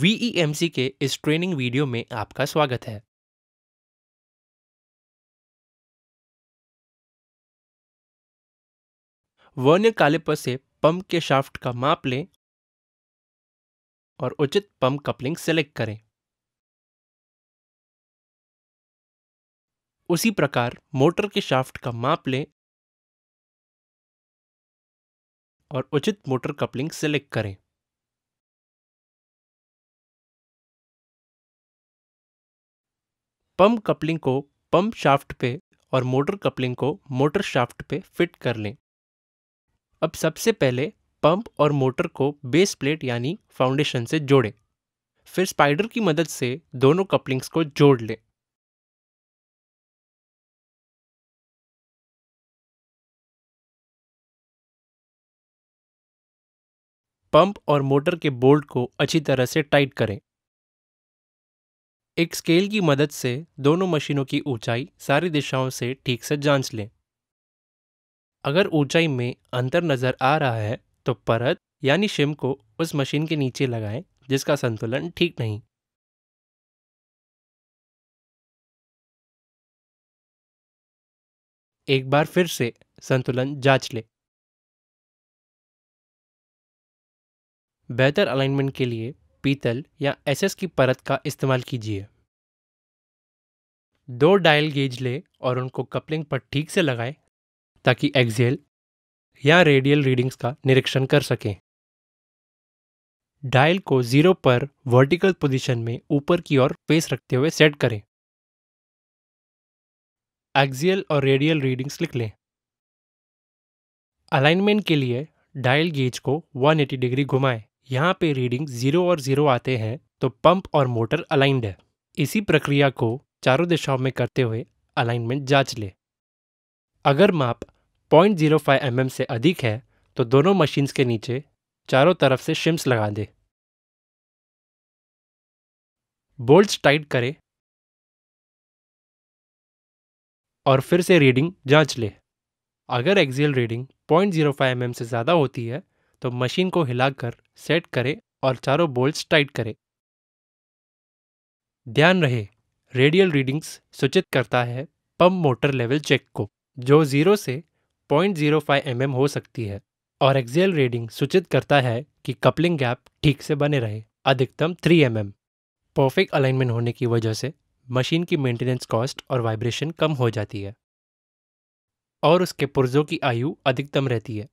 VEMC के इस training video में आपका स्वागत है वर्नियर कालिपर से पंप के शाफ्ट का माप लें और उचित पंप कपलिंग सेलेक्ट करें उसी प्रकार मोटर के शाफ्ट का माप लें और उचित मोटर कपलिंग सेलेक्ट करें पंप कपलिंग को पंप शाफ्ट पे और मोटर कपलिंग को मोटर शाफ्ट पे फिट कर लें अब सबसे पहले पंप और मोटर को बेस प्लेट यानी फाउंडेशन से जोड़ें फिर स्पाइडर की मदद से दोनों कपलिंग्स को जोड़ लें पंप और मोटर के बोल्ट को अच्छी तरह से टाइट करें एक स्केल की मदद से दोनों मशीनों की ऊंचाई सारी दिशाओं से ठीक से जांच लें अगर ऊंचाई में अंतर नज़र आ रहा है तो परत यानी शिम को उस मशीन के नीचे लगाएं जिसका संतुलन ठीक नहीं एक बार फिर से संतुलन जांच लें बेहतर अलाइनमेंट के लिए पीतल या एसएस की परत का इस्तेमाल कीजिए दो डायल गेज लें और उनको कपलिंग पर ठीक से लगाएं ताकि एक्सेल या रेडियल रीडिंग्स का निरीक्षण कर सकें डायल को जीरो पर वर्टिकल पोजीशन में ऊपर की ओर फेस रखते हुए सेट करें एक्सियल और रेडियल रीडिंग्स लिख लें अलाइनमेंट के लिए डायल गेज को 180 डिग्री घुमाएं यहाँ पे रीडिंग जीरो और जीरो आते हैं तो पंप और मोटर अलाइंड है इसी प्रक्रिया को चारों दिशाओं में करते हुए अलाइनमेंट जांच ले अगर माप 0.05 जीरो mm से अधिक है तो दोनों मशीन्स के नीचे चारों तरफ से शिम्स लगा दें बोल्ट्स टाइट करें और फिर से रीडिंग जांच ले अगर एक्सियल रीडिंग 0.05 जीरो mm से ज़्यादा होती है तो मशीन को हिलाकर सेट करें और चारों बोल्ट्स टाइट करें ध्यान रहे रेडियल रीडिंग्स सूचित करता है पंप मोटर लेवल चेक को जो जीरो से 0.05 जीरो mm हो सकती है और एक्सियल रीडिंग सूचित करता है कि कपलिंग गैप ठीक से बने रहे अधिकतम 3 mm परफेक्ट अलाइनमेंट होने की वजह से मशीन की मेंटेनेंस कॉस्ट और वाइब्रेशन कम हो जाती है और उसके पुर्जों की आयु अधिकतम रहती है